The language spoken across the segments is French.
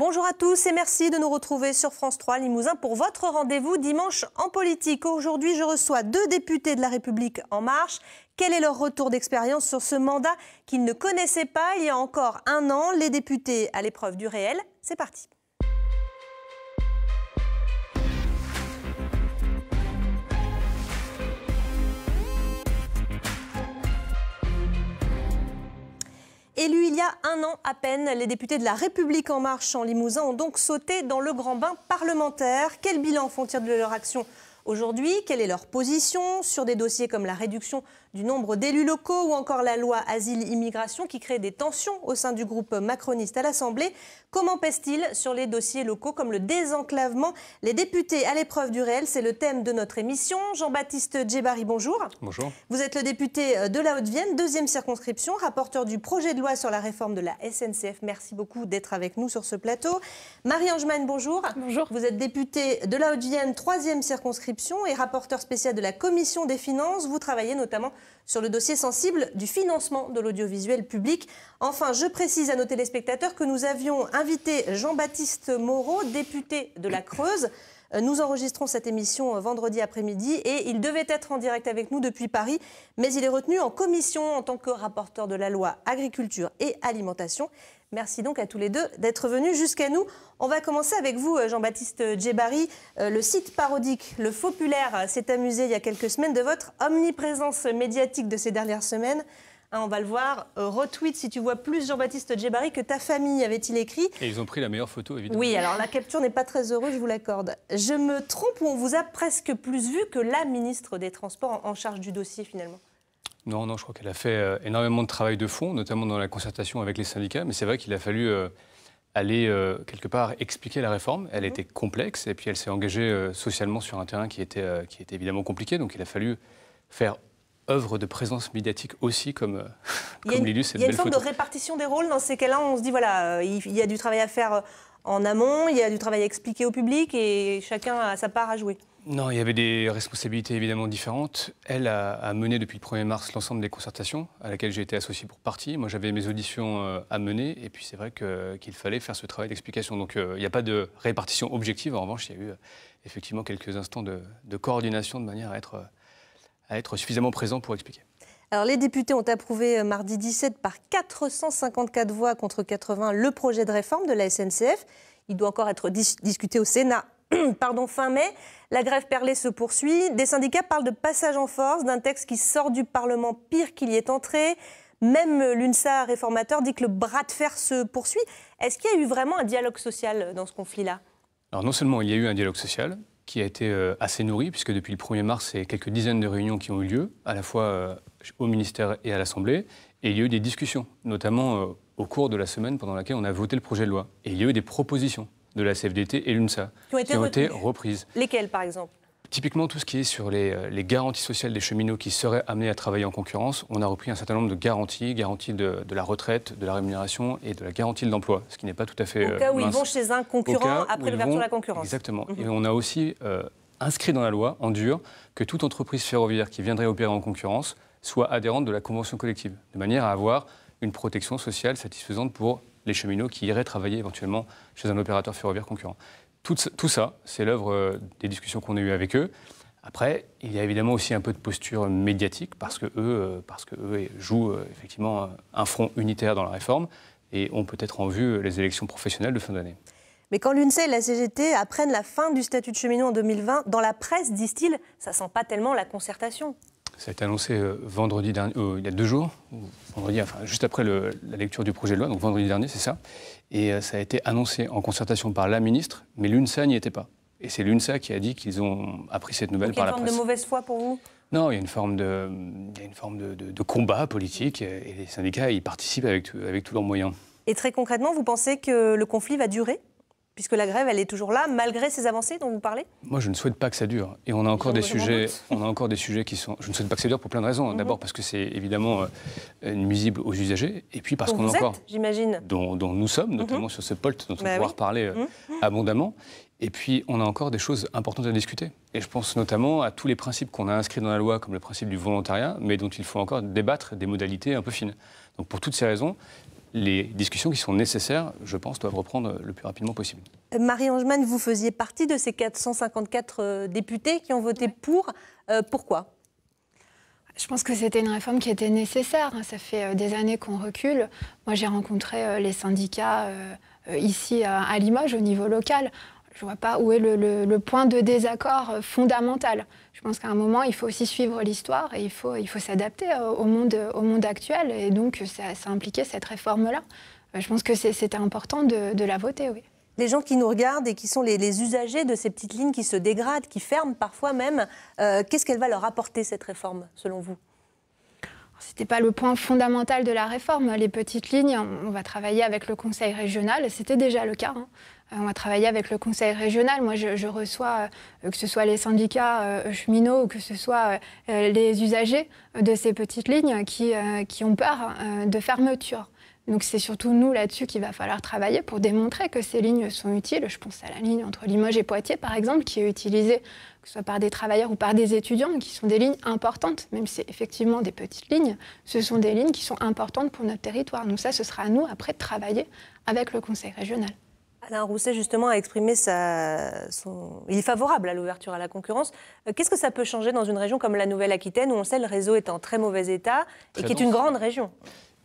Bonjour à tous et merci de nous retrouver sur France 3 Limousin pour votre rendez-vous dimanche en politique. Aujourd'hui, je reçois deux députés de la République en marche. Quel est leur retour d'expérience sur ce mandat qu'ils ne connaissaient pas il y a encore un an Les députés à l'épreuve du réel, c'est parti. Élus il y a un an à peine, les députés de la République en marche en Limousin ont donc sauté dans le grand bain parlementaire. Quel bilan font-ils de leur action aujourd'hui Quelle est leur position sur des dossiers comme la réduction du nombre d'élus locaux ou encore la loi Asile-Immigration qui crée des tensions au sein du groupe macroniste à l'Assemblée. Comment pèse-t-il sur les dossiers locaux comme le désenclavement Les députés à l'épreuve du réel, c'est le thème de notre émission. Jean-Baptiste Djebari, bonjour. Bonjour. Vous êtes le député euh, de la Haute-Vienne, deuxième circonscription, rapporteur du projet de loi sur la réforme de la SNCF. Merci beaucoup d'être avec nous sur ce plateau. Marie-Ange bonjour. Bonjour. Vous êtes député de la Haute-Vienne, troisième circonscription, et rapporteur spécial de la Commission des finances. Vous travaillez notamment sur le dossier sensible du financement de l'audiovisuel public. Enfin, je précise à nos téléspectateurs que nous avions invité Jean-Baptiste Moreau, député de la Creuse. Euh, nous enregistrons cette émission euh, vendredi après-midi et il devait être en direct avec nous depuis Paris, mais il est retenu en commission en tant que rapporteur de la loi agriculture et alimentation. Merci donc à tous les deux d'être venus jusqu'à nous. On va commencer avec vous, euh, Jean-Baptiste Djebari. Euh, le site parodique Le Populaire euh, s'est amusé il y a quelques semaines de votre omniprésence médiatique de ces dernières semaines. Hein, on va le voir. retweet si tu vois plus Jean-Baptiste Djebari que ta famille, avait-il écrit. Et ils ont pris la meilleure photo, évidemment. Oui, alors la capture n'est pas très heureuse, je vous l'accorde. Je me trompe ou on vous a presque plus vu que la ministre des Transports en charge du dossier, finalement non, non, je crois qu'elle a fait euh, énormément de travail de fond, notamment dans la concertation avec les syndicats, mais c'est vrai qu'il a fallu euh, aller euh, quelque part expliquer la réforme. Elle mhm. était complexe et puis elle s'est engagée socialement sur un terrain qui était, qui était évidemment compliqué. Donc il a fallu faire œuvre de présence médiatique aussi, comme, l'illustre Il y a une, y a une forme de répartition des rôles dans ces cas-là. On se dit, voilà, il y a du travail à faire en amont, il y a du travail à expliquer au public et chacun a sa part à jouer. Non, il y avait des responsabilités évidemment différentes. Elle a, mené depuis le 1er mars l'ensemble des concertations à laquelle j'ai été associé pour partie. Moi, j'avais mes auditions euh, à mener et puis c'est vrai qu'il fallait faire ce travail d'explication. Donc, euh, il n'y a pas de répartition objective. En revanche, il y a eu euh, effectivement quelques instants de, coordination de manière à être, suffisamment présent pour expliquer. Alors, les députés ont approuvé mardi 17 par 454 voix contre 80 le projet de réforme de la SNCF. Il doit encore être discuté au Sénat pardon, fin mai. La grève perlée se poursuit. Des syndicats parlent de passage en force d'un texte qui sort du Parlement pire qu'il y est entré. Même l'UNSA réformateur dit que le bras de fer se poursuit. Est-ce qu'il y a eu vraiment un dialogue social dans ce conflit-là Alors non seulement il y a eu un dialogue social, qui a été euh, assez nourri, puisque depuis le 1er mars, c'est quelques dizaines de réunions qui ont eu lieu, à la fois euh, au ministère et à l'Assemblée. Et il y a eu des discussions, notamment euh, au cours de la semaine pendant laquelle on a voté le projet de loi. Et il y a eu des propositions de la CFDT et l'UNSA, qui ont été, reprises. Lesquelles, par exemple Typiquement, tout ce qui est sur euh, les, garanties sociales des cheminots qui seraient amenés à travailler en concurrence, on a repris un certain nombre de garanties, garanties de, la retraite, de la rémunération et de la garantie de l'emploi, ce qui n'est pas tout à fait. Au euh, cas où ils vont chez un concurrent après l'ouverture de la concurrence. Exactement. Mhm. Et on a aussi euh, inscrit dans la loi, en dur, que toute entreprise ferroviaire qui viendrait opérer en concurrence soit adhérente de la convention collective, de manière à avoir une protection sociale satisfaisante pour les cheminots qui iraient travailler éventuellement chez un opérateur ferroviaire concurrent. Tout, ça, c'est l'œuvre euh, des discussions qu'on a eues avec eux. Après, il y a évidemment aussi un peu de posture médiatique parce que eux, euh, parce que eux jouent euh, effectivement un front unitaire dans la réforme et ont peut-être en vue les élections professionnelles de fin d'année. Mais quand l'UNSA e et la CGT apprennent la fin du statut de cheminot en 2020, dans la presse, disent-ils, ça sent pas tellement la concertation. Ça a été annoncé euh, vendredi dernier, euh, il y a deux jours, vendredi, enfin, juste après la lecture du projet de loi, donc vendredi dernier, c'est ça. Et euh, ça a été annoncé en concertation par la ministre, mais l'UNSA n'y était pas. Et c'est l'UNSA qui a dit qu'ils ont appris cette nouvelle par la presse. Il y a une forme de mauvaise foi pour vous non, il y a une forme de, une forme de, combat politique et les syndicats ils participent avec, avec tous leurs moyens. Et très concrètement, vous pensez que le conflit va durer puisque la grève, elle est toujours là, malgré ces avancées dont vous parlez Moi, je ne souhaite pas que ça dure. Et on a encore, des sujets, on a encore des sujets qui sont... Je ne souhaite pas que ça dure pour plein de raisons. D'abord mhm. parce que c'est évidemment euh, nuisible aux usagers, et puis parce qu'on a encore... j'imagine. Dont, nous sommes, mhm. notamment sur ce POLT, dont on va bah reparler parler euh, mhm. abondamment. Et puis, on a encore des choses importantes à discuter. Et je pense notamment à tous les principes qu'on a inscrits dans la loi, comme le principe du volontariat, mais dont il faut encore débattre des modalités un peu fines. Donc, pour toutes ces raisons, les discussions qui sont nécessaires, je pense, doivent reprendre le plus rapidement possible. marie Marie-Angemane, vous faisiez partie de ces 454 euh, députés qui ont voté pour. Euh, pourquoi je pense que c'était une réforme qui était nécessaire. Hein. Ça fait euh, des années qu'on recule. Moi, j'ai rencontré les syndicats ici à Limoges au niveau local je vois pas où est le, point de désaccord euh, fondamental. Je pense qu'à un moment, il faut aussi suivre l'histoire et il faut, il faut s'adapter au monde, au monde actuel. Et donc, ça, impliquait cette réforme-là. Euh, je pense que c'était important de, la voter, oui. Les gens qui nous regardent et qui sont les, usagers de ces petites lignes qui se dégradent, qui ferment parfois même, euh, qu'est-ce qu'elle va leur apporter, cette réforme, selon vous ce n'était pas le point fondamental de la réforme. Les petites lignes, on va travailler avec le Conseil régional, c'était déjà le cas. Hein. Euh, on va travailler avec le conseil régional. Moi, je, reçois, euh, que ce soit les syndicats euh, cheminots ou que ce soit les usagers de ces petites lignes qui, qui ont peur hein, de fermeture. Donc c'est surtout nous là-dessus qu'il va falloir travailler pour démontrer que ces lignes sont utiles. Je pense à la ligne entre Limoges et Poitiers, par exemple, qui est utilisée que ce soit par des travailleurs ou par des étudiants, qui sont des lignes importantes, même si effectivement des petites lignes, ce sont des lignes qui sont importantes pour notre territoire. Donc ça, ce sera à nous après de travailler avec le Conseil régional. Alain Rousset, justement, a exprimé sa, son... Il est favorable à l'ouverture à la concurrence. Euh, qu'est-ce que ça peut changer dans une région comme la Nouvelle-Aquitaine, où on sait le réseau est en très mauvais état et qui est une grande région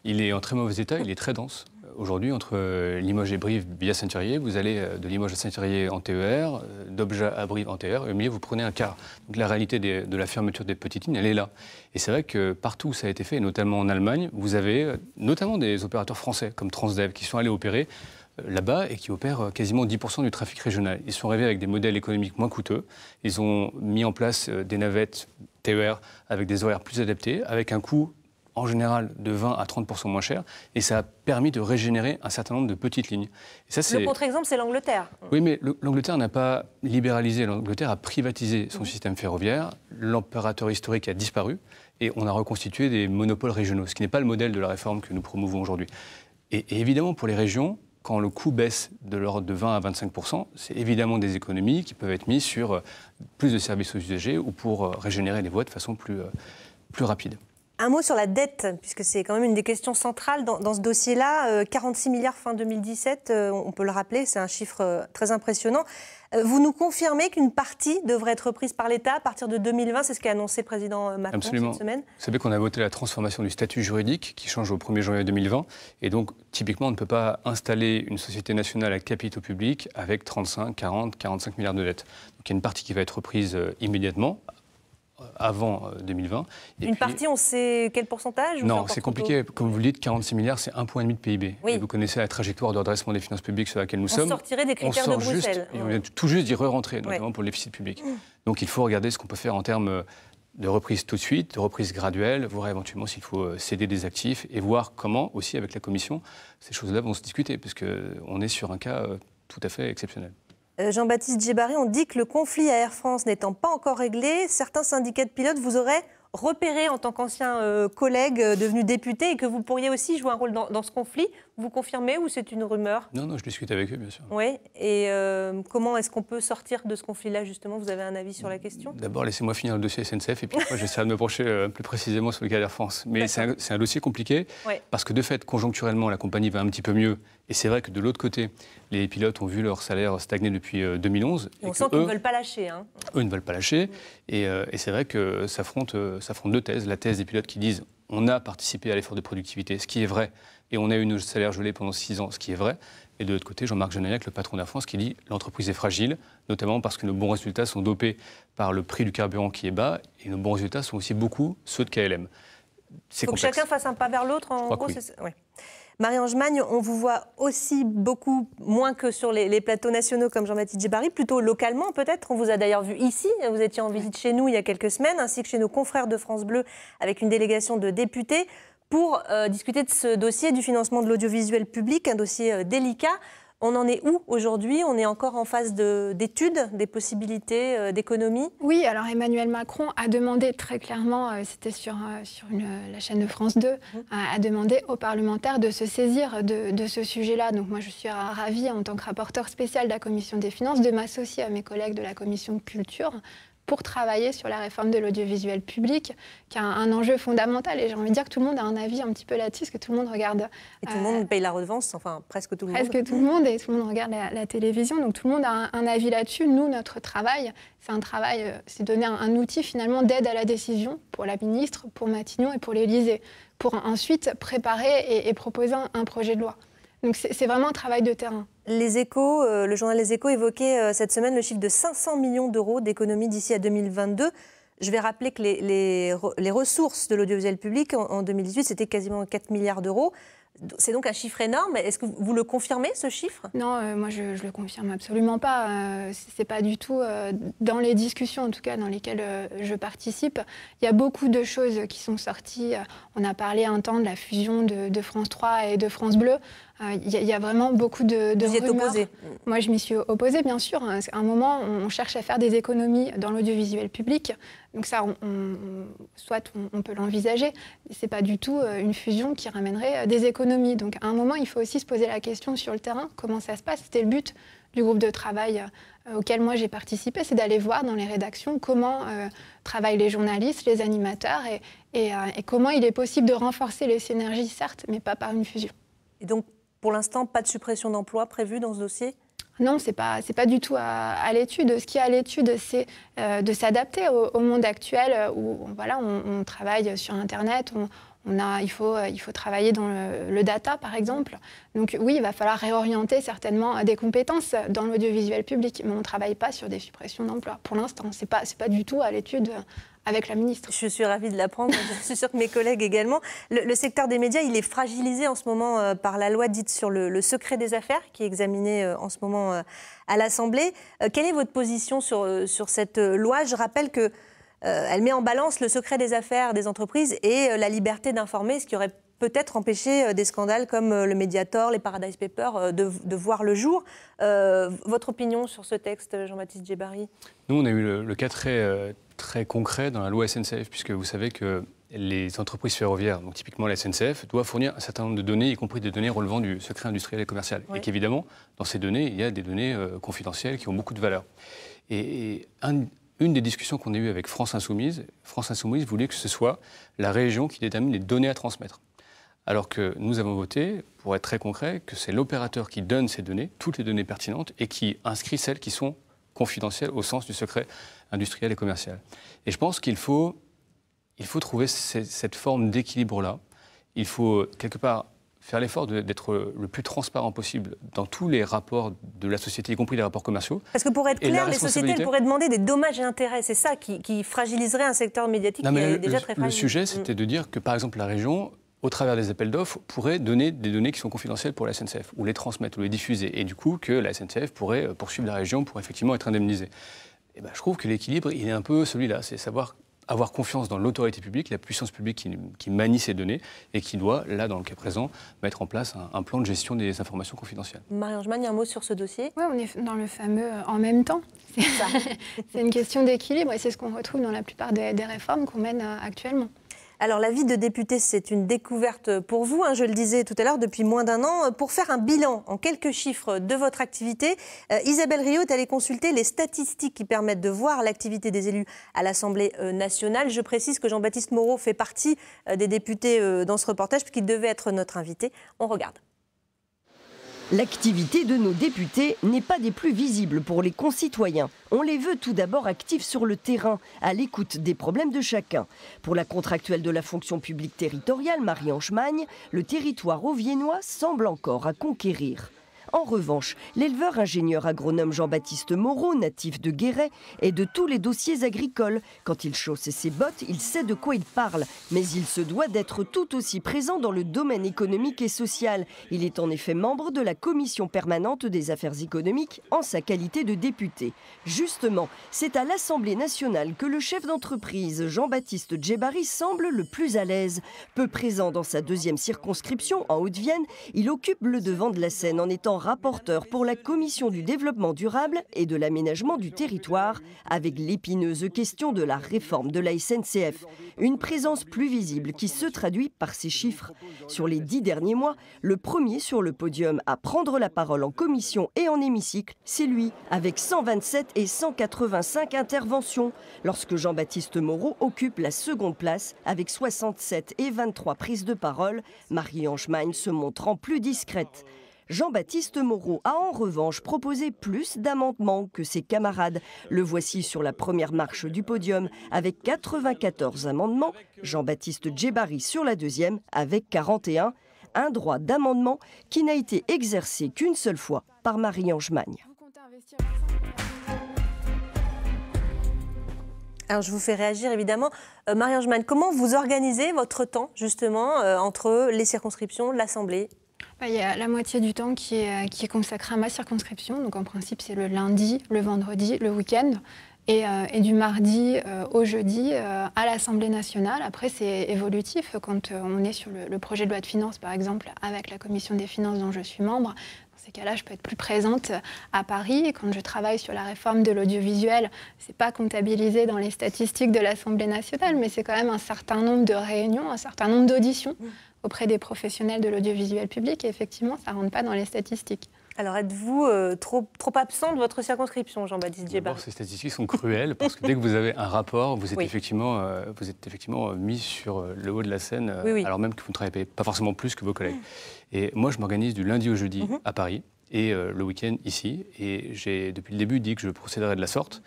Il est en très mauvais état, il est très dense. Aujourd'hui, entre Limoges et Brive via saint thierrier vous allez euh, de Limoges à saint thierrier en TER, euh, d'Obja à Brive en TER, et au milieu, vous prenez un quart. Donc la réalité de la fermeture des petites lignes, elle est là. Et c'est vrai que partout où ça a été fait, notamment en Allemagne, vous avez notamment des opérateurs français comme Transdev qui sont allés opérer là-bas et qui opèrent euh, quasiment 10% du trafic régional. Ils sont arrivés avec des modèles économiques moins coûteux. Ils ont mis en place euh, des navettes TER avec des horaires plus adaptés, avec un coût en général de 20 à 30 moins cher, et ça a permis de régénérer un certain nombre de petites lignes. Et ça, le contre-exemple, c'est l'Angleterre. Oui, mais l'Angleterre n'a pas libéralisé, l'Angleterre a privatisé son mhm. système ferroviaire, L'empérateur historique a disparu, et on a reconstitué des monopoles régionaux, ce qui n'est pas le modèle de la réforme que nous promouvons aujourd'hui. et évidemment, pour les régions, quand le coût baisse de l'ordre de 20 à 25 c'est évidemment des économies qui peuvent être mises sur euh, plus de services aux usagers ou pour euh, régénérer les voies de façon plus, euh, plus rapide. Un mot sur la dette, puisque c'est quand même une des questions centrales dans, dans ce dossier-là. 46 milliards fin 2017, on peut le rappeler, c'est un chiffre très impressionnant. Euh, vous nous confirmez qu'une partie devrait être reprise par l'État à partir de 2020, c'est ce qu'a annoncé le président euh, Macron cette semaine Vous savez qu'on a voté la transformation du statut juridique qui change au 1er janvier 2020. Et donc, typiquement, on ne peut pas installer une société nationale à capitaux publics avec 35, 40, 45 milliards de dettes. Donc il y a une partie qui va être reprise euh, immédiatement avant 2020. Euh, une partie, on sait quel pourcentage Non, c'est compliqué. Comme vous le dites, 46 milliards, c'est 1,5 de PIB. vous connaissez la trajectoire de redressement des finances publiques sur laquelle nous sommes. On sortirait des critères de on vient tout juste d'y re-rentrer, notamment pour le déficit public. Mmh. Donc il faut regarder ce qu'on peut faire en termes euh, de reprise tout de suite, de reprise graduelle, voir éventuellement s'il faut euh, céder des actifs et voir comment, aussi avec la Commission, ces choses-là vont se discuter, parce qu'on est sur un cas tout à fait exceptionnel. Euh, Jean-Baptiste Djebari, on dit que le conflit à Air France n'étant pas encore réglé, certains syndicats de pilotes vous auraient repéré en tant qu'ancien euh, collègue euh, devenu député et que vous pourriez aussi jouer un rôle dans ce conflit. Vous confirmez ou c'est une rumeur Non, non, je discute avec eux, bien sûr. Oui, et euh, comment est-ce qu'on peut sortir de ce conflit-là, justement Vous avez un avis sur la question D'abord, laissez-moi finir le dossier SNCF, et puis après, j'essaierai de me pencher euh, plus précisément sur le cas d'Air France. Mais c'est un, dossier compliqué, parce que de fait, conjoncturellement, la compagnie va un petit peu mieux. Et c'est vrai que de l'autre côté, les pilotes ont vu leur salaire stagner depuis 2011. Euh, on sent qu'ils ne veulent pas lâcher. Hein. Eux, ils ne veulent pas lâcher. Et, c'est vrai que s'affrontent deux thèses. La thèse des pilotes qui disent on a participé à l'effort de productivité, ce qui est vrai et on a eu nos salaires gelés pendant six ans, ce qui est vrai. Et de l'autre côté, Jean-Marc Genagnac, le patron d'Air France, qui dit l'entreprise est fragile, notamment parce que nos bons résultats sont dopés par le prix du carburant qui est bas, et nos bons résultats sont aussi beaucoup ceux de KLM. Il faut que chacun fasse un pas vers l'autre. En gros, Marie-Ange Magne, on vous voit aussi beaucoup moins que sur les, plateaux nationaux comme Jean-Baptiste Djibari, plutôt localement peut-être. On vous a d'ailleurs vu ici, vous étiez en visite chez nous il y a quelques semaines, ainsi que chez nos confrères de France Bleu avec une délégation de députés pour euh, discuter de ce dossier du financement de l'audiovisuel public, un dossier euh, délicat. On en est où aujourd'hui On est encore en phase d'études des possibilités euh, d'économie Oui, alors Emmanuel Macron a demandé très clairement, c'était sur, la chaîne de France 2, mmh. a, demandé aux parlementaires de se saisir de, de ce sujet-là. Donc moi je suis ravie en tant que rapporteur spécial de la commission des finances de m'associer à mes collègues de la commission culture pour travailler sur la réforme de l'audiovisuel public, qui a un, enjeu fondamental. Et j'ai envie de dire que tout le monde a un avis un petit peu là-dessus, que tout le monde regarde. Et tout le monde euh, paye la redevance, enfin presque tout le monde. Presque tout le monde, et tout le monde regarde la, télévision. Donc tout le monde a un, avis là-dessus. Nous, notre travail, c'est un travail, euh, c'est donner un, outil finalement d'aide à la décision pour la ministre, pour Matignon et pour l'Élysée, pour ensuite préparer et, et proposer un projet de loi. Donc c'est vraiment un travail de terrain. Les échos, euh, le journal Les Échos évoquait euh, cette semaine le chiffre de 500 millions d'euros d'économies d'ici à 2022. Je vais rappeler que les, ressources de l'audiovisuel public en, 2018, c'était quasiment 4 milliards d'euros. C'est donc un chiffre énorme. Est-ce que vous le confirmez, ce chiffre Non, euh, moi, je ne le confirme absolument pas. c'est Ce n'est pas du tout dans les discussions, en tout cas, dans lesquelles je participe. Il y a beaucoup de choses qui sont sorties. On a parlé un temps de la fusion de, de France 3 et de France Bleu. Il euh, y, a vraiment beaucoup de, de Vous êtes opposée ?– Moi, je m'y suis opposée, bien sûr. À hein. un moment, on cherche à faire des économies dans l'audiovisuel public. Donc ça, on, soit on, peut l'envisager. C'est pas du tout euh, une fusion qui ramènerait euh, des économies. Donc à un moment, il faut aussi se poser la question sur le terrain, comment ça se passe. C'était le but du groupe de travail auquel moi j'ai participé, c'est d'aller voir dans les rédactions comment travaillent les journalistes, les animateurs et, et comment il est possible de renforcer les synergies, certes, mais pas par une fusion. Et donc pour l'instant, pas de suppression d'emploi prévue dans ce dossier non, c'est n'est pas, pas du tout à, l'étude. Ce qui est à l'étude, c'est euh, de s'adapter au, monde actuel où voilà, on, travaille sur Internet, on, euh, il, faut, travailler dans le, data, par exemple. Donc oui, il va falloir réorienter certainement euh, des compétences dans l'audiovisuel public, mais on ne travaille pas sur des suppressions d'emplois. Pour l'instant, ce n'est pas, du tout à l'étude euh, avec la ministre. Je suis ravie de l'apprendre, je suis sûre que mes collègues également. Le, secteur des médias, il est fragilisé en ce moment par la loi dite sur le, secret des affaires, qui est examinée en ce moment à l'Assemblée. quelle est votre position sur, sur cette loi Je rappelle que euh, elle met en balance le secret des affaires des entreprises et euh, la liberté d'informer, ce qui aurait peut-être empêché euh, des scandales comme le Mediator, les Paradise Papers de, voir le jour. votre opinion sur ce texte, Jean-Baptiste Djebari Nous, on a eu le, cas très, concret dans la loi SNCF, puisque vous savez que les entreprises ferroviaires, donc typiquement la SNCF, doivent fournir un certain nombre de données, y compris des données relevant du secret industriel et commercial. Et qu'évidemment, dans ces données, il y a des données confidentielles qui ont beaucoup de valeur. et un, une des discussions qu'on a eues avec France Insoumise, France Insoumise voulait que ce soit la région qui détermine les données à transmettre. Alors que nous avons voté, pour être très concret, que c'est l'opérateur qui donne ces données, toutes les données pertinentes, et qui inscrit celles qui sont confidentielles au sens du secret industriel et commercial. Et je pense qu'il faut, il faut trouver cette forme d'équilibre-là. Il faut quelque part faire l'effort d'être le plus transparent possible dans tous les rapports de la société, y compris les rapports commerciaux. Parce que pour être clair, les sociétés pourraient demander des dommages et intérêts. C'est ça qui, fragiliserait un secteur médiatique qui est déjà très fragile. Le sujet, mm. c'était de dire que, par exemple, la région, au travers des appels d'offres, pourrait donner des données qui sont confidentielles pour la SNCF, ou les transmettre, ou les diffuser. Et du coup, que la SNCF pourrait poursuivre la région pour effectivement être indemnisée. Et eh ben, je trouve que l'équilibre, il est un peu celui-là. C'est savoir avoir confiance dans l'autorité publique, la puissance publique qui, manie ces données et qui doit, là, dans le cas présent, mettre en place un, plan de gestion des informations confidentielles. Marie-Ange un mot sur ce dossier Oui, on est dans le fameux euh, en même temps. C'est une question d'équilibre et c'est ce qu'on retrouve dans la plupart des, des réformes qu'on mène euh, actuellement. Alors la vie de député, c'est une découverte pour vous, hein, je le disais tout à l'heure, depuis moins d'un an. Euh, pour faire un bilan en quelques chiffres de votre activité, euh, Isabelle Rio est allée consulter les statistiques qui permettent de voir l'activité des élus à l'Assemblée euh, nationale. Je précise que Jean-Baptiste Moreau fait partie des députés dans ce reportage puisqu'il devait être notre invité. On regarde. L'activité de nos députés n'est pas des plus visibles pour les concitoyens. On les veut tout d'abord actifs sur le terrain, à l'écoute des problèmes de chacun. Pour la contractuelle de la fonction publique territoriale, Marie-Ange le territoire Viennois semble encore à conquérir. En revanche, l'éleveur ingénieur agronome Jean-Baptiste Moreau, natif de Guéret, est de tous les dossiers agricoles. Quand il chausse ses bottes, il sait de quoi il parle, mais il se doit d'être tout aussi présent dans le domaine économique et social. Il est en effet membre de la commission permanente des affaires économiques en sa qualité de député. Justement, c'est à l'Assemblée nationale que le chef d'entreprise Jean-Baptiste Djebari semble le plus à l'aise. Peu présent dans sa deuxième circonscription en Haute-Vienne, il occupe le devant de la scène en étant rapporteur pour la Commission du développement durable et de l'aménagement du territoire avec l'épineuse question de la réforme de la SNCF. Une présence plus visible qui se traduit par ces chiffres. Sur les dix derniers mois, le premier sur le podium à prendre la parole en commission et en hémicycle, c'est lui, avec 127 et 185 interventions, lorsque Jean-Baptiste Moreau occupe la seconde place avec 67 et 23 prises de parole, Marie-Ange Main se montrant plus discrète. Jean-Baptiste Moreau a en revanche proposé plus d'amendements que ses camarades. Le voici sur la première marche du podium avec 94 amendements, Jean-Baptiste Djebari sur la deuxième avec 41, un droit d'amendement qui n'a été exercé qu'une seule fois par Marie-Ange Alors je vous fais réagir évidemment. Euh, Marie-Ange comment vous organisez votre temps justement euh, entre les circonscriptions, l'Assemblée il y a la moitié du temps qui est, euh, qui consacré à ma circonscription. Donc en principe, c'est le lundi, le vendredi, le week-end. Et, euh, du mardi euh, au jeudi à l'Assemblée nationale. Après, c'est évolutif. Quand on est sur le, projet de loi de finances, par exemple, avec la commission des finances dont je suis membre, dans ces cas-là, je peux être plus présente à Paris. Et quand je travaille sur la réforme de l'audiovisuel, c'est pas comptabilisé dans les statistiques de l'Assemblée nationale, mais c'est quand même un certain nombre de réunions, un certain nombre d'auditions mmh auprès des professionnels de l'audiovisuel public. Et effectivement, ça ne rentre pas dans les statistiques. Alors, êtes-vous euh, trop, trop absent de votre circonscription, Jean-Baptiste Alors, Ces statistiques sont cruelles parce que dès que vous avez un rapport, vous êtes effectivement, euh, vous êtes effectivement euh, mis sur le haut de la scène, alors même que vous ne travaillez pas forcément plus que vos collègues. Et moi, je m'organise du lundi au jeudi mhm. à Paris et le week-end ici. Et j'ai, depuis le début, dit que je procéderais de la sorte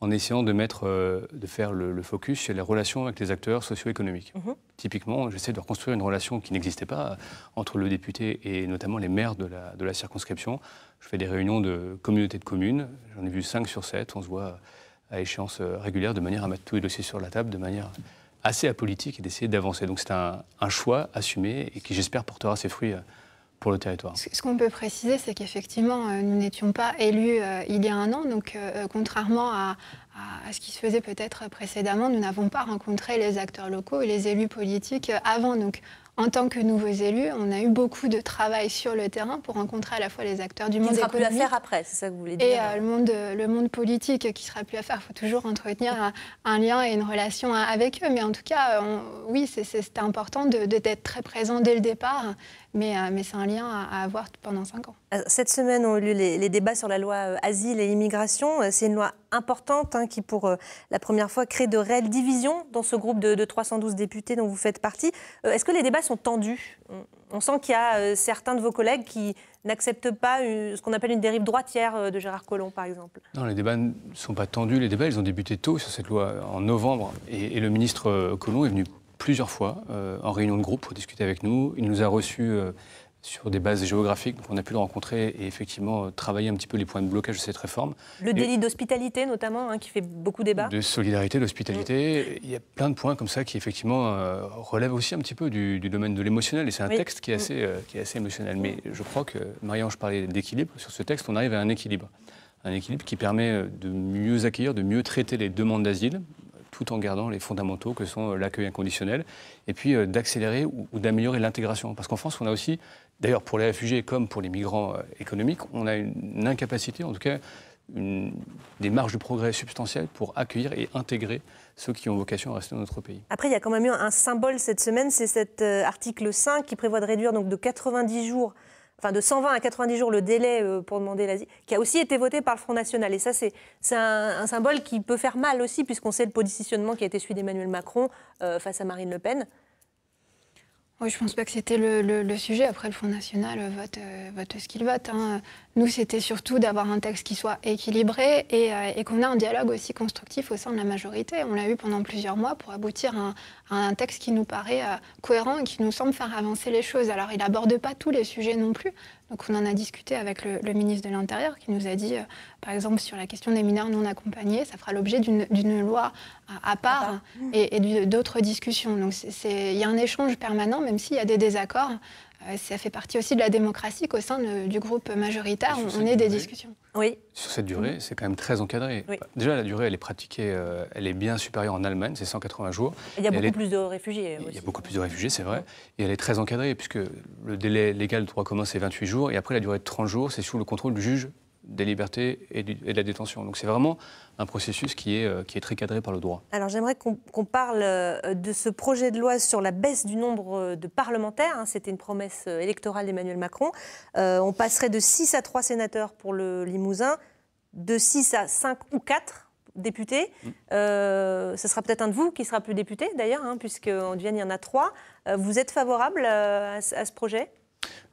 en essayant de, mettre, euh, de faire le, focus sur les relations avec les acteurs socio-économiques. Mhm. Typiquement, j'essaie de reconstruire une relation qui n'existait pas entre le député et notamment les maires de la, de la circonscription. Je fais des réunions de communautés de communes, j'en ai vu 5 sur 7, on se voit à échéance euh, régulière de manière à mettre tous les dossiers sur la table, de manière assez apolitique et d'essayer d'avancer. Donc c'est un choix assumé et qui j'espère portera ses fruits. Euh, pour le territoire. Ce qu'on peut préciser, c'est qu'effectivement, euh, nous n'étions pas élus euh, il y a un an, donc euh, contrairement à, ce qui se faisait peut-être précédemment, nous n'avons pas rencontré les acteurs locaux et les élus politiques avant. Donc, en tant que nouveaux élus, on a eu beaucoup de travail sur le terrain pour rencontrer à la fois les acteurs du qui monde sera Plus à faire après, c'est ça que vous voulez dire. Et le, monde, le monde politique qui sera plus à faire. Il faut toujours entretenir un, lien et une relation hein, avec eux. Mais en tout cas, oui, c'est important d'être très présent dès le départ euh, mais, c'est un lien à, avoir pendant cinq ans. Euh, cette semaine ont eu lieu les, débats sur la loi euh, Asile et Immigration. C'est une loi importante hein, qui, pour la première fois, crée de réelles divisions dans ce groupe de, 312 députés dont vous faites partie. Est-ce que les débats sont tendus on, sent qu'il y a certains de vos collègues qui n'acceptent pas ce qu'on appelle une dérive droitière de Gérard Collomb, par exemple Non, les débats ne sont pas tendus. Les débats, ils ont débuté tôt sur cette loi, en novembre. Et, et le ministre Collomb est venu plusieurs fois euh, en réunion de groupe pour discuter avec nous. Il nous a reçus euh, sur des bases géographiques. Donc on a pu le rencontrer et effectivement euh, travailler un petit peu les points de blocage de cette réforme. Le délit d'hospitalité notamment, hein, qui fait beaucoup débat. De solidarité, d'hospitalité. Mm. Il y a plein de points comme ça qui effectivement relèvent aussi un petit peu du, domaine de l'émotionnel. Et c'est un texte qui est, assez, qui est assez émotionnel. Mais mm. je crois que, Marie-Ange parlait d'équilibre. Sur ce texte, on arrive à un équilibre. Un équilibre qui permet de mieux accueillir, de mieux traiter les demandes d'asile, tout en gardant les fondamentaux que sont euh, l'accueil inconditionnel, et puis euh, d'accélérer ou, d'améliorer l'intégration. Parce qu'en France, on a aussi, d'ailleurs pour les réfugiés comme pour les migrants euh, économiques, on a une incapacité, en tout cas des marges de progrès substantielles pour accueillir et intégrer ceux qui ont vocation à rester dans notre pays. Après, il y a quand même eu un symbole cette semaine, c'est cet article 5 qui prévoit de réduire donc, de 90 jours enfin de 120 à 90 jours le délai euh, pour demander l'asile, qui a aussi été voté par le Front National. Et ça, c'est un, un, symbole qui peut faire mal aussi, puisqu'on sait le positionnement qui a été suivi d'Emmanuel Macron euh, face à Marine Le Pen. Oui, je pense pas que c'était le, sujet. Après, le Front National euh, vote, vote ce qu'il vote. Hein. Nous, c'était surtout d'avoir un texte qui soit équilibré euh, et, qu'on ait un dialogue aussi constructif au sein de la majorité. On l'a eu pendant plusieurs mois pour aboutir à un, texte qui nous paraît euh, cohérent et qui nous semble faire avancer les choses. Alors, il n'aborde pas tous les sujets non plus. Donc, on en a discuté avec le, ministre de l'Intérieur qui nous a dit, euh, par exemple, sur la question des mineurs non accompagnés, ça fera l'objet d'une loi à, part et, et d'autres discussions. Donc, il y a un échange permanent, même s'il y a des désaccords. Euh, ça fait partie aussi de la démocratie qu'au sein du groupe majoritaire, on, est ait des discussions. Oui. Sur cette durée, mm-hmm. c'est quand même très encadré. Bah, déjà, la durée, elle est pratiquée, euh, elle est bien supérieure en Allemagne, c'est 180 jours. il y a beaucoup plus de réfugiés. Aussi. Il y a beaucoup plus de réfugiés, c'est vrai. Et elle est très encadrée, puisque le délai légal de droit commun, c'est 28 jours. Et après, la durée de 30 jours, c'est sous le contrôle du juge des libertés et, de la détention. Donc c'est vraiment un processus qui est, euh, qui est très cadré par le droit. Alors j'aimerais qu'on parle euh, de ce projet de loi sur la baisse du nombre euh, de parlementaires. Hein. C'était une promesse électorale d'Emmanuel Macron. on passerait de 6 à 3 sénateurs pour le Limousin, de 6 à 5 ou 4 députés. Mm. ce sera peut-être un de vous qui sera plus député d'ailleurs, hein, puisqu'en devient il y en a 3. vous êtes favorable à ce projet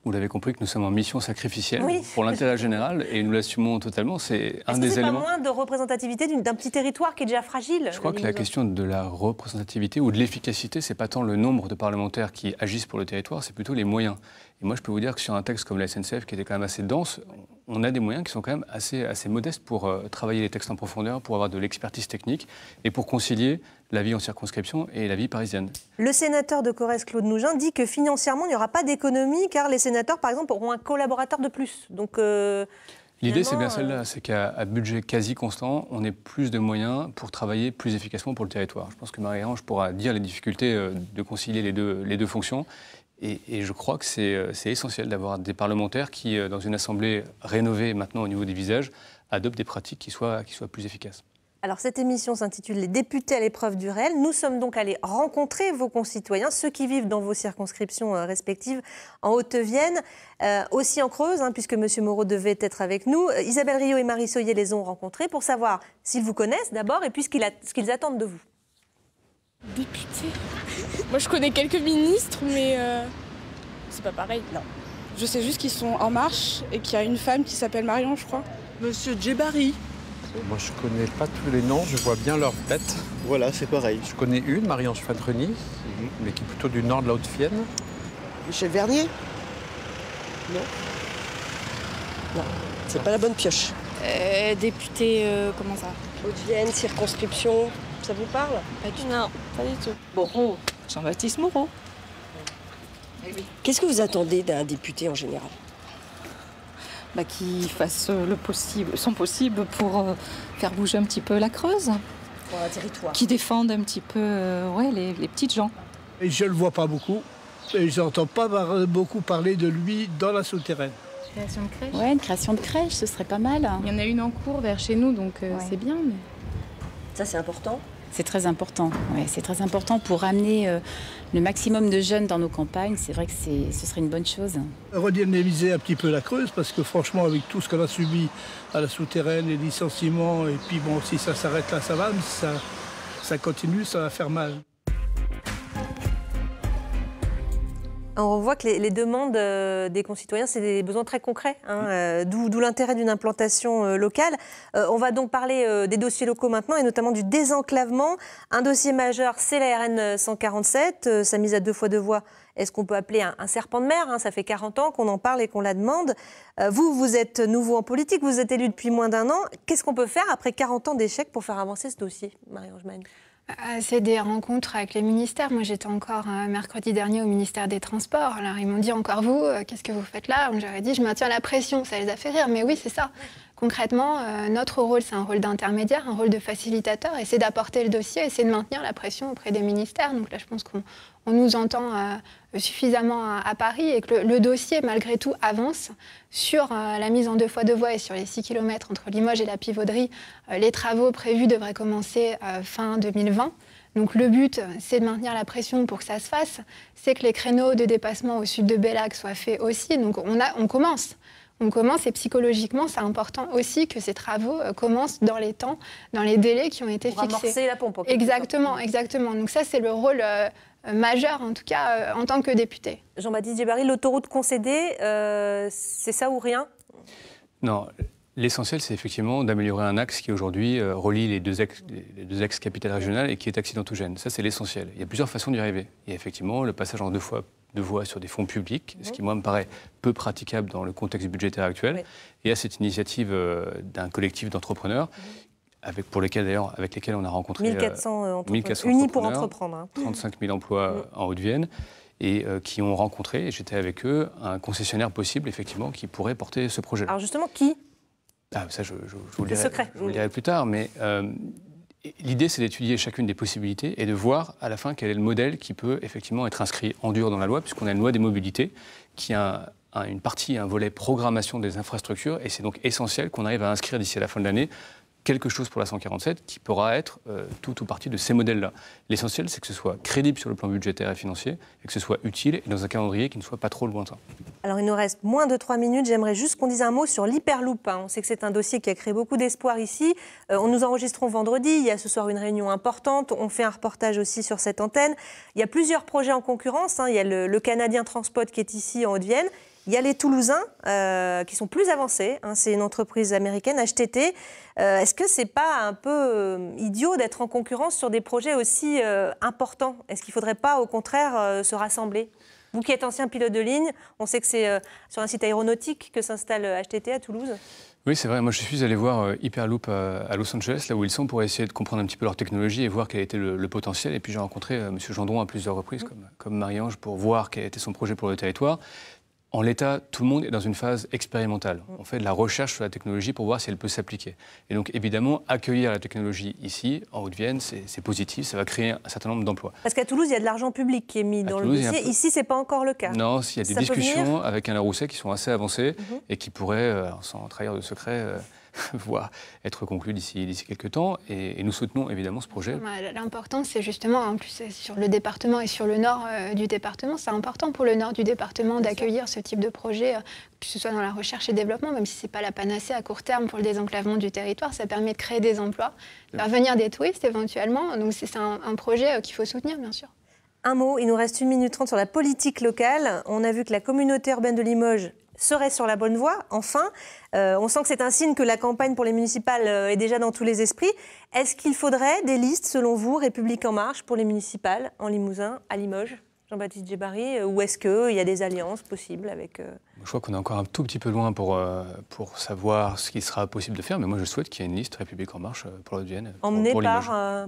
vous l'avez compris, que nous sommes en mission sacrificielle pour l'intérêt général et nous l'assumons totalement. C'est un des éléments. Pas moins de représentativité d'un petit territoire qui est déjà fragile. Je crois que la question de la représentativité ou de l'efficacité, c'est pas tant le nombre de parlementaires qui agissent pour le territoire, c'est plutôt les moyens. Et moi, je peux vous dire que sur un texte comme la SNCF, qui était quand même assez dense, on a des moyens qui sont quand même assez, assez modestes pour euh, travailler les textes en profondeur, pour avoir de l'expertise technique et pour concilier la vie en circonscription et la vie parisienne. Le sénateur de Corrèze, Claude Nougin, dit que financièrement, il n'y aura pas d'économie car les sénateurs, par exemple, auront un collaborateur de plus. Donc. Euh, L'idée, c'est bien celle-là, c'est qu'à budget quasi constant, on ait plus de moyens pour travailler plus efficacement pour le territoire. Je pense que Marie-Ange pourra dire les difficultés euh, de concilier les deux, les deux fonctions et, je crois que euh, c'est essentiel d'avoir des parlementaires qui, euh, dans une assemblée rénovée maintenant au niveau des visages, adoptent des pratiques qui soient, qui soient plus efficaces. Alors cette émission s'intitule Les députés à l'épreuve du réel. Nous sommes donc allés rencontrer vos concitoyens, ceux qui vivent dans vos circonscriptions euh, respectives en Haute-Vienne, aussi en Creuse, hein, puisque M. Moreau devait être avec nous. Isabelle Rio et Marie Soyer les ont rencontrés pour savoir s'ils vous connaissent d'abord et puis ce qu'ils attendent de vous. Députés moi, je connais quelques ministres, mais euh, c'est pas pareil. Non. Je sais juste qu'ils sont en marche et qu'il y a une femme qui s'appelle Marion, je crois. Monsieur Djebari. Moi, je connais pas tous les noms, je vois bien leur tête. Voilà, c'est pareil. Je connais une, Marion ange mhm. mais qui est plutôt du nord de la Haute-Fienne. Michel Vernier Non. Non, c'est pas la bonne pioche. Euh, député, euh, comment ça Haute-Vienne, circonscription, ça vous parle Pas du tout. Non, pas du tout. Bon, Jean-Baptiste Moreau. Eh Qu'est-ce que vous attendez d'un député en général bah, Qu'il fasse euh, le possible, son possible pour euh, faire bouger un petit peu la Creuse. Pour un territoire. Qui défende un petit peu euh, ouais, les, petites gens. je ne le vois pas beaucoup. Et je n'entends pas beaucoup parler de lui dans la souterraine. Création de crèche Ouais, une création de crèche, ce serait pas mal. Il y en a une en cours vers chez nous, donc c'est bien. Ça, c'est important c'est très important. c'est très important pour amener euh, le maximum de jeunes dans nos campagnes. C'est vrai que ce serait une bonne chose. Redynamiser un petit peu la Creuse parce que franchement, avec tout ce qu'on a subi à la souterraine, les licenciements, et puis bon, si ça s'arrête là, ça va, mais ça, ça continue, ça va faire mal. On voit que les, demandes euh, des concitoyens, c'est des besoins très concrets, hein, mm. euh, d'où l'intérêt d'une implantation euh, locale. on va donc parler des dossiers locaux maintenant, et notamment du désenclavement. Un dossier majeur, c'est la RN 147, sa mise à deux fois de voix. est-ce qu'on peut appeler un, serpent de mer hein, Ça fait 40 ans qu'on en parle et qu'on la demande. vous, vous êtes nouveau en politique, vous êtes élu depuis moins d'un an. Qu'est-ce qu'on peut faire après 40 ans d'échec pour faire avancer ce dossier, marie c'est des rencontres avec les ministères. Moi, j'étais encore euh, mercredi dernier au ministère des Transports. Alors, ils m'ont dit encore vous, euh, qu'est-ce que vous faites là J'aurais dit, je maintiens la pression. Ça les a fait rire. Mais oui, c'est ça. Concrètement, euh, notre rôle, c'est un rôle d'intermédiaire, un rôle de facilitateur, et c'est d'apporter le dossier, et c'est de maintenir la pression auprès des ministères. Donc là, je pense qu'on on nous entend euh, suffisamment à, Paris et que le, dossier, malgré tout, avance sur euh, la mise en deux fois de voie et sur les 6 km entre Limoges et la Pivauderie. Euh, les travaux prévus devraient commencer fin 2020. Donc le but, c'est de maintenir la pression pour que ça se fasse. C'est que les créneaux de dépassement au sud de Bellac soient faits aussi. Donc on commence on commence et psychologiquement, c'est important aussi que ces travaux euh, commencent dans les temps, dans les délais qui ont été fixés. la pompe. Exactement, exactement. Donc ça, c'est le rôle euh, majeur, en tout cas, euh, en tant que député. Jean-Baptiste Djebari, l'autoroute concédée, c'est ça ou rien Non. L'essentiel, c'est effectivement d'améliorer un axe qui aujourd'hui relie les deux, deux axes capitales régionales et qui est accidentogène. Ça, c'est l'essentiel. Il y a plusieurs façons d'y arriver. Il effectivement le passage en deux fois de voix sur des fonds publics, ce qui, moi, me paraît peu praticable dans le contexte budgétaire actuel, et à cette initiative euh, d'un collectif d'entrepreneurs. Avec, pour lesquels d'ailleurs, avec lesquels on a rencontré 1400, euh, euh, entrepreneurs, unis pour entreprendre, 35 hein. 000 emplois mm. en Haute-Vienne et qui ont rencontré, et j'étais avec eux, un concessionnaire possible effectivement qui pourrait porter ce projet. Alors justement, qui ah, ça, je, je, vous le Je vous le dirai plus tard, mais L'idée, c'est d'étudier chacune des possibilités et de voir à la fin quel est le modèle qui peut effectivement être inscrit en dur dans la loi, puisqu'on a une loi des mobilités qui a une partie, un volet programmation des infrastructures, et c'est donc essentiel qu'on arrive à inscrire d'ici à la fin de l'année quelque chose pour la 147 qui pourra être euh, tout ou partie de ces modèles-là. L'essentiel, c'est que ce soit crédible sur le plan budgétaire et financier, et que ce soit utile et dans un calendrier qui ne soit pas trop lointain. Alors il nous reste moins de 3 minutes, j'aimerais juste qu'on dise un mot sur l'hyperloop. Hein. On sait que c'est un dossier qui a créé beaucoup d'espoir ici. Euh, on nous enregistre vendredi, il y a ce soir une réunion importante, on fait un reportage aussi sur cette antenne. Il y a plusieurs projets en concurrence, hein. il y a le, Canadien transport qui est ici en Haute-Vienne, il y a les Toulousains euh, qui sont plus avancés. Hein. c'est une entreprise américaine, HTT. Euh, est-ce que c'est pas un peu euh, idiot d'être en concurrence sur des projets aussi importants Est-ce qu'il ne faudrait pas, au contraire, se rassembler Vous qui êtes ancien pilote de ligne, on sait que c'est sur un site aéronautique que s'installe HTT à Toulouse. Oui, c'est vrai. Moi, je suis allé voir Hyperloop à Los Angeles, là où ils sont, pour essayer de comprendre un petit peu leur technologie et voir quel était le, le potentiel. Et puis, j'ai rencontré M. Gendron à plusieurs reprises, mmh. comme, comme Marie-Ange, pour voir quel était son projet pour le territoire. En l'état, tout le monde est dans une phase expérimentale. On fait de la recherche sur la technologie pour voir si elle peut s'appliquer. Et donc, évidemment, accueillir la technologie ici, en Haute-Vienne, c'est positif, ça va créer un certain nombre d'emplois. Parce qu'à Toulouse, il y a de l'argent public qui est mis dans le dossier. Ici, ce n'est pas encore le cas. Non, il y a des discussions avec un Rousset qui sont assez avancées mhm. et qui pourraient, euh, sans trahir de secret, euh, voire être conclue d'ici, quelques temps. Et, nous soutenons évidemment ce projet. Ah, l'important, c'est justement, en plus, sur le département et sur le nord euh, du département, c'est important pour le nord du département d'accueillir ce type de projet, euh, que ce soit dans la recherche et développement, même si ce n'est pas la panacée à court terme pour le désenclavement du territoire, ça permet de créer des emplois, de faire venir des touristes éventuellement. Donc c'est un, projet euh, qu'il faut soutenir, bien sûr. Un mot, il nous reste une minute trente sur la politique locale. On a vu que la communauté urbaine de Limoges serait sur la bonne voie, enfin. Euh, on sent que c'est un signe que la campagne pour les municipales euh, est déjà dans tous les esprits. Est-ce qu'il faudrait des listes, selon vous, République en marche pour les municipales en Limousin, à Limoges Jean-Baptiste Djebari, euh, ou est-ce qu'il y a des alliances possibles avec... Je crois qu'on est encore un tout petit peu loin pour, pour savoir ce qui sera possible de faire, mais moi je souhaite qu'il y ait une liste République en marche pour l'ODN. Emmenée par...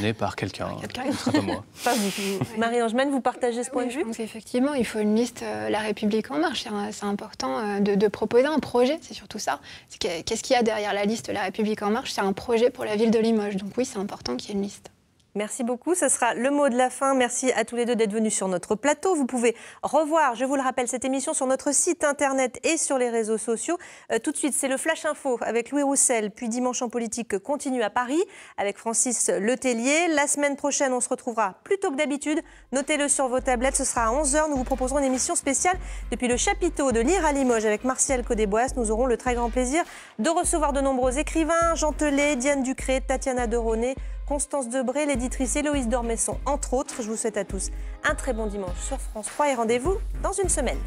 Né par quelqu'un. quelqu'un. pas moi. Marie-Ange vous partagez ce point de vue Effectivement, il faut une liste euh, La République en marche. C'est important euh, de, proposer un projet, c'est surtout ça. Qu'est-ce qu'il y a derrière la liste La République en marche C'est un projet pour la ville de Limoges. Donc oui, c'est important qu'il y ait une liste. Merci beaucoup. Ce sera le mot de la fin. Merci à tous les deux d'être venus sur notre plateau. Vous pouvez revoir, je vous le rappelle, cette émission sur notre site internet et sur les réseaux sociaux. Euh, tout de suite, c'est le Flash Info avec Louis Roussel, puis Dimanche en politique continue à Paris avec Francis Letellier. La semaine prochaine, on se retrouvera plus tôt que d'habitude. Notez-le sur vos tablettes. Ce sera à 11h. Nous vous proposerons une émission spéciale depuis le chapiteau de Lire à Limoges avec Martial Codébois. Nous aurons le très grand plaisir de recevoir de nombreux écrivains, Jean Telet, Diane Ducré, Tatiana Deraunay, Constance Debré, l'éditrice Héloïse Dormesson, entre autres. Je vous souhaite à tous un très bon dimanche sur France 3 et rendez-vous dans une semaine.